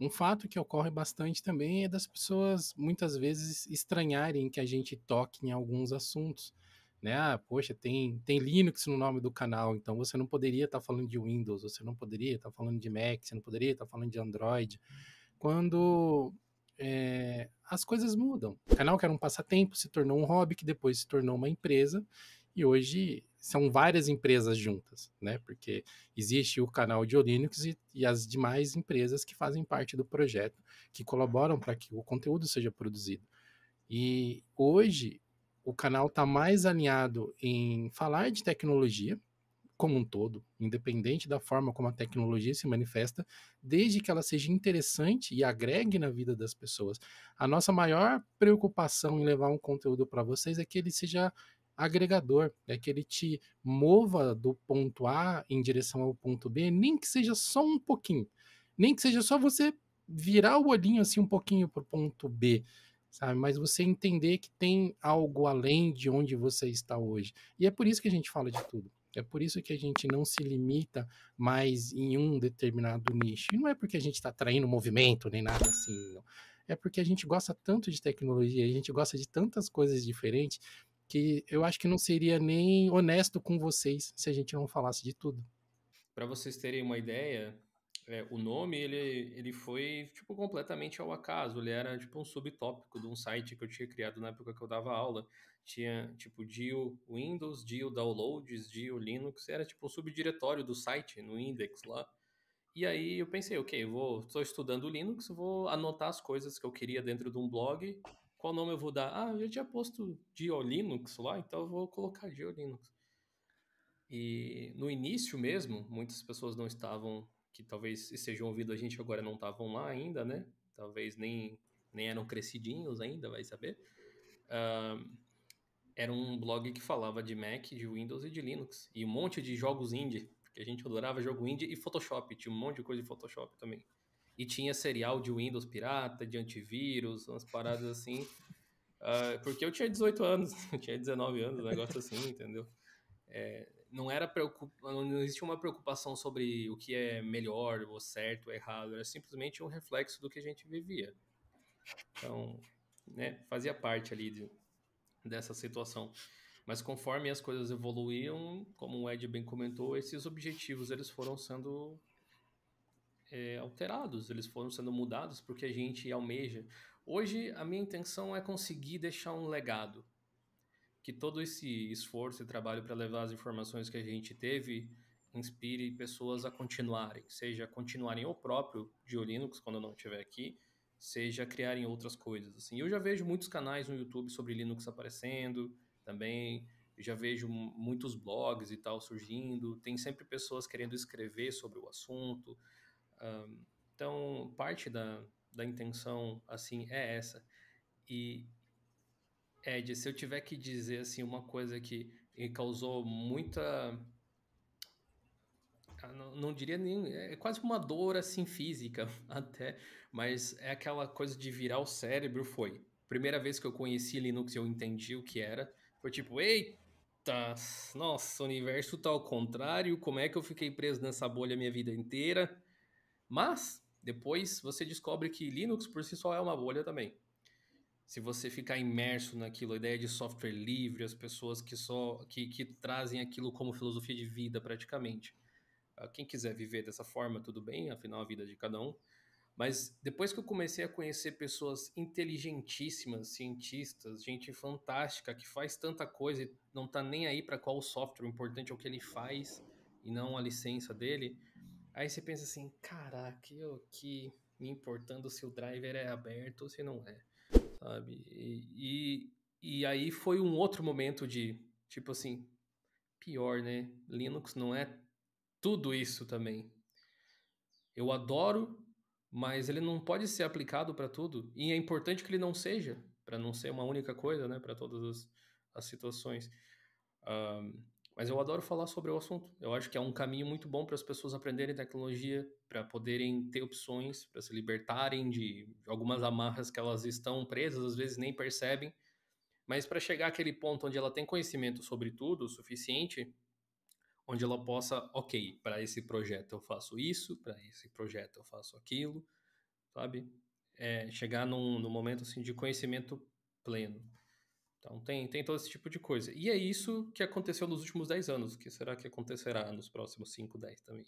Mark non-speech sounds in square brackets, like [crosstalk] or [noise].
Um fato que ocorre bastante também é das pessoas muitas vezes estranharem que a gente toque em alguns assuntos. Né? Ah, poxa, tem, tem Linux no nome do canal, então você não poderia estar tá falando de Windows, você não poderia estar tá falando de Mac, você não poderia estar tá falando de Android. Quando é, as coisas mudam. O canal que era um passatempo se tornou um hobby, que depois se tornou uma empresa, e hoje são várias empresas juntas, né? Porque existe o canal de Linux e, e, as demais empresas que fazem parte do projeto, que colaboram para que o conteúdo seja produzido. E hoje o canal está mais alinhado em falar de tecnologia como um todo, independente da forma como a tecnologia se manifesta, desde que ela seja interessante e agregue na vida das pessoas. A nossa maior preocupação em levar um conteúdo para vocês é que ele seja agregador, é que ele te mova do ponto A em direção ao ponto B, nem que seja só um pouquinho, nem que seja só você virar o olhinho assim um pouquinho para o ponto B, sabe? Mas você entender que tem algo além de onde você está hoje. E é por isso que a gente fala de tudo. É por isso que a gente não se limita mais em um determinado nicho. E não é porque a gente está traindo movimento nem nada assim. Não. É porque a gente gosta tanto de tecnologia, a gente gosta de tantas coisas diferentes que eu acho que não seria nem honesto com vocês se a gente não falasse de tudo. Para vocês terem uma ideia, é, o nome ele, ele foi tipo completamente ao acaso. Ele era tipo um subtópico de um site que eu tinha criado na época que eu dava aula. Tinha tipo Dio Windows, Dio Downloads, Dio Linux. Era tipo um subdiretório do site no index lá. E aí eu pensei, ok, vou, estou estudando Linux, vou anotar as coisas que eu queria dentro de um blog qual nome eu vou dar? Ah, eu já tinha posto Geolinux lá, então eu vou colocar Geolinux. E no início mesmo, muitas pessoas não estavam, que talvez estejam ouvindo a gente agora, não estavam lá ainda, né? Talvez nem, nem eram crescidinhos ainda, vai saber. Uh, era um blog que falava de Mac, de Windows e de Linux. E um monte de jogos indie, porque a gente adorava jogo indie e Photoshop, tinha um monte de coisa de Photoshop também e tinha serial de Windows pirata, de antivírus, umas paradas assim. Uh, [laughs] porque eu tinha 18 anos, [laughs] eu tinha 19 anos, um negócio assim, entendeu? É, não era preocup... não existia uma preocupação sobre o que é melhor, ou certo, ou errado, era simplesmente um reflexo do que a gente vivia. Então, né, fazia parte ali de, dessa situação. Mas conforme as coisas evoluíam, como o Ed bem comentou, esses objetivos eles foram sendo é, alterados, eles foram sendo mudados porque a gente almeja. Hoje, a minha intenção é conseguir deixar um legado. Que todo esse esforço e trabalho para levar as informações que a gente teve inspire pessoas a continuarem, seja continuarem o próprio de Linux quando eu não estiver aqui, seja criarem outras coisas. Assim, eu já vejo muitos canais no YouTube sobre Linux aparecendo também, já vejo muitos blogs e tal surgindo, tem sempre pessoas querendo escrever sobre o assunto, então, parte da, da intenção, assim, é essa. E, Ed, se eu tiver que dizer, assim, uma coisa que causou muita... Ah, não, não, diria nem... É, é quase uma dor, assim, física [laughs] até, mas é aquela coisa de virar o cérebro, foi. Primeira vez que eu conheci Linux e eu entendi o que era, foi tipo, eita! Nossa, o universo tá ao contrário, como é que eu fiquei preso nessa bolha minha vida inteira? Mas depois você descobre que Linux por si só é uma bolha também. Se você ficar imerso naquilo, a ideia de software livre, as pessoas que só que, que trazem aquilo como filosofia de vida praticamente. Ah, quem quiser viver dessa forma, tudo bem, afinal a vida é de cada um. Mas depois que eu comecei a conhecer pessoas inteligentíssimas, cientistas, gente fantástica que faz tanta coisa e não está nem aí para qual software, o importante é o que ele faz e não a licença dele, Aí você pensa assim, caraca, eu que me importando se o driver é aberto ou se não é, sabe? E, e, e aí foi um outro momento de, tipo assim, pior, né? Linux não é tudo isso também. Eu adoro, mas ele não pode ser aplicado para tudo. E é importante que ele não seja, para não ser uma única coisa, né? Para todas as, as situações. Um, mas eu adoro falar sobre o assunto. Eu acho que é um caminho muito bom para as pessoas aprenderem tecnologia, para poderem ter opções, para se libertarem de algumas amarras que elas estão presas, às vezes nem percebem. Mas para chegar àquele ponto onde ela tem conhecimento sobre tudo o suficiente, onde ela possa, ok, para esse projeto eu faço isso, para esse projeto eu faço aquilo, sabe? É, chegar num, num momento assim de conhecimento pleno. Então tem, tem todo esse tipo de coisa. E é isso que aconteceu nos últimos 10 anos. O que será que acontecerá nos próximos 5, 10 também?